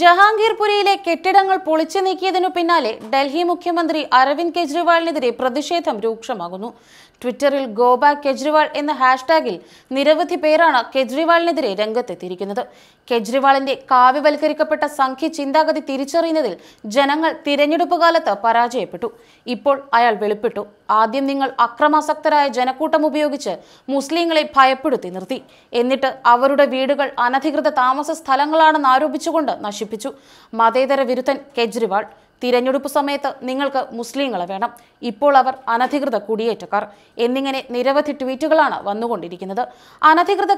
ജഹാംഗീർപുരിയിലെ കെട്ടിടങ്ങൾ പൊളിച്ചു നീക്കിയതിനു പിന്നാലെ ഡൽഹി മുഖ്യമന്ത്രി അരവിന്ദ് കെജ്രിവാളിനെതിരെ പ്രതിഷേധം രൂക്ഷമാകുന്നു ട്വിറ്ററിൽ ബാക്ക് കെജ്രിവാൾ എന്ന ഹാഷ്ടാഗിൽ നിരവധി പേരാണ് കെജ്രിവാളിനെതിരെ രംഗത്തെത്തിയിരിക്കുന്നത് കെജ്രിവാളിന്റെ കാവ്യവൽക്കരിക്കപ്പെട്ട സംഖ്യ ചിന്താഗതി തിരിച്ചറിയുന്നതിൽ ജനങ്ങൾ തിരഞ്ഞെടുപ്പ് കാലത്ത് പരാജയപ്പെട്ടു ഇപ്പോൾ അയാൾ വെളിപ്പെട്ടു ആദ്യം നിങ്ങൾ അക്രമാസക്തരായ ജനക്കൂട്ടം ഉപയോഗിച്ച് മുസ്ലിങ്ങളെ ഭയപ്പെടുത്തി നിർത്തി എന്നിട്ട് അവരുടെ വീടുകൾ അനധികൃത താമസ സ്ഥലങ്ങളാണെന്ന് ആരോപിച്ചുകൊണ്ട് നശി നശിപ്പിച്ചു മതേതര വിരുദ്ധൻ കെജ്രിവാൾ തിരഞ്ഞെടുപ്പ് സമയത്ത് നിങ്ങൾക്ക് മുസ്ലിങ്ങളെ വേണം ഇപ്പോൾ അവർ അനധികൃത കുടിയേറ്റക്കാർ എന്നിങ്ങനെ നിരവധി ട്വീറ്റുകളാണ് വന്നുകൊണ്ടിരിക്കുന്നത് അനധികൃത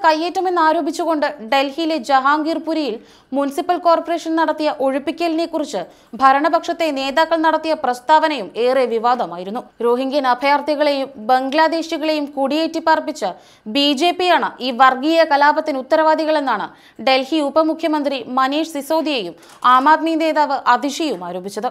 ആരോപിച്ചുകൊണ്ട് ഡൽഹിയിലെ ജഹാംഗീർപുരിയിൽ മുനിസിപ്പൽ കോർപ്പറേഷൻ നടത്തിയ ഒഴിപ്പിക്കലിനെ കുറിച്ച് ഭരണപക്ഷത്തെ നേതാക്കൾ നടത്തിയ പ്രസ്താവനയും ഏറെ വിവാദമായിരുന്നു റോഹിംഗ്യൻ അഭയാർത്ഥികളെയും ബംഗ്ലാദേശികളെയും കുടിയേറ്റി പാർപ്പിച്ച് ബി ജെ പിയാണ് ഈ വർഗീയ കലാപത്തിന് ഉത്തരവാദികളെന്നാണ് ഡൽഹി ഉപമുഖ്യമന്ത്രി മനീഷ് സിസോദിയയും ആം ആദ്മി നേതാവ് അതിഷിയും ആരോപിച്ചത്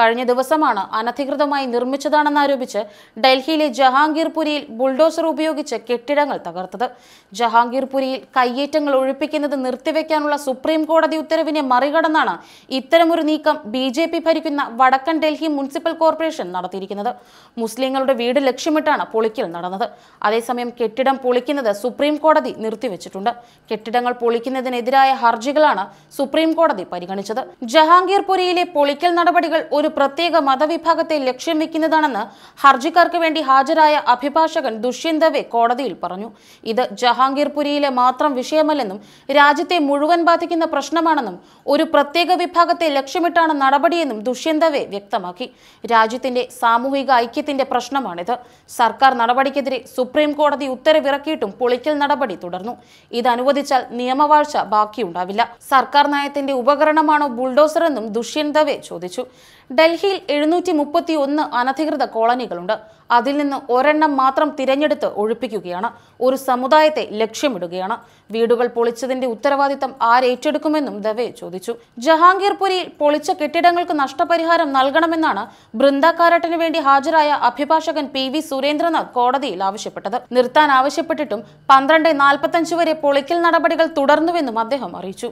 കഴിഞ്ഞ ദിവസമാണ് അനധികൃതമായി നിർമ്മിച്ചതാണെന്നാരോപിച്ച് ഡൽഹിയിലെ ജഹാംഗീർപുരിയിൽ ബുൾഡോസർ ഉപയോഗിച്ച് കെട്ടിടങ്ങൾ തകർത്തത് ജഹാംഗീർപുരിയിൽ കയ്യേറ്റങ്ങൾ ഒഴിപ്പിക്കുന്നത് നിർത്തിവെക്കാനുള്ള സുപ്രീം കോടതി ഉത്തരവിനെ മറികടന്നാണ് ഇത്തരമൊരു നീക്കം ബി ജെ പി ഭരിക്കുന്ന വടക്കൻ ഡൽഹി മുനിസിപ്പൽ കോർപ്പറേഷൻ നടത്തിയിരിക്കുന്നത് മുസ്ലിങ്ങളുടെ വീട് ലക്ഷ്യമിട്ടാണ് പൊളിക്കൽ നടന്നത് അതേസമയം കെട്ടിടം പൊളിക്കുന്നത് സുപ്രീം കോടതി നിർത്തിവെച്ചിട്ടുണ്ട് കെട്ടിടങ്ങൾ പൊളിക്കുന്നതിനെതിരായ ഹർജികളാണ് സുപ്രീം കോടതി പരിഗണിച്ചത് ജഹാംഗീർപുരിയിലെ പൊളിക്കൽ നടപടികൾ ഒരു ഒരു പ്രത്യേക മതവിഭാഗത്തെ ലക്ഷ്യം വെക്കുന്നതാണെന്ന് ഹർജിക്കാർക്ക് വേണ്ടി ഹാജരായ അഭിഭാഷകൻ ദുഷ്യന്ത് കോടതിയിൽ പറഞ്ഞു ഇത് ജഹാംഗീർപുരിയിലെ മാത്രം വിഷയമല്ലെന്നും രാജ്യത്തെ മുഴുവൻ ബാധിക്കുന്ന പ്രശ്നമാണെന്നും ഒരു പ്രത്യേക വിഭാഗത്തെ ലക്ഷ്യമിട്ടാണ് നടപടിയെന്നും ദുഷ്യന്തവെ വ്യക്തമാക്കി രാജ്യത്തിന്റെ സാമൂഹിക ഐക്യത്തിന്റെ പ്രശ്നമാണിത് സർക്കാർ നടപടിക്കെതിരെ സുപ്രീം കോടതി ഉത്തരവിറക്കിയിട്ടും പൊളിക്കൽ നടപടി തുടർന്നു ഇത് നിയമവാഴ്ച ബാക്കിയുണ്ടാവില്ല സർക്കാർ നയത്തിന്റെ ഉപകരണമാണോ ബുൾഡോസർ എന്നും ദുഷ്യന്തവെ ചോദിച്ചു ഡൽഹിയിൽ എഴുന്നൂറ്റി മുപ്പത്തി ഒന്ന് അനധികൃത കോളനികളുണ്ട് അതിൽ നിന്ന് ഒരെണ്ണം മാത്രം തിരഞ്ഞെടുത്ത് ഒഴിപ്പിക്കുകയാണ് ഒരു സമുദായത്തെ ലക്ഷ്യമിടുകയാണ് വീടുകൾ പൊളിച്ചതിന്റെ ഉത്തരവാദിത്തം ആരേറ്റെടുക്കുമെന്നും ദവെ ചോദിച്ചു ജഹാംഗീർപുരിയിൽ പൊളിച്ച കെട്ടിടങ്ങൾക്ക് നഷ്ടപരിഹാരം നൽകണമെന്നാണ് ബൃന്ദക്കാരട്ടിനു വേണ്ടി ഹാജരായ അഭിഭാഷകൻ പി വി സുരേന്ദ്രനാഥ് കോടതിയിൽ ആവശ്യപ്പെട്ടത് നിർത്താൻ ആവശ്യപ്പെട്ടിട്ടും പന്ത്രണ്ട് നാൽപ്പത്തഞ്ച് വരെ പൊളിക്കൽ നടപടികൾ തുടർന്നുവെന്നും അദ്ദേഹം അറിയിച്ചു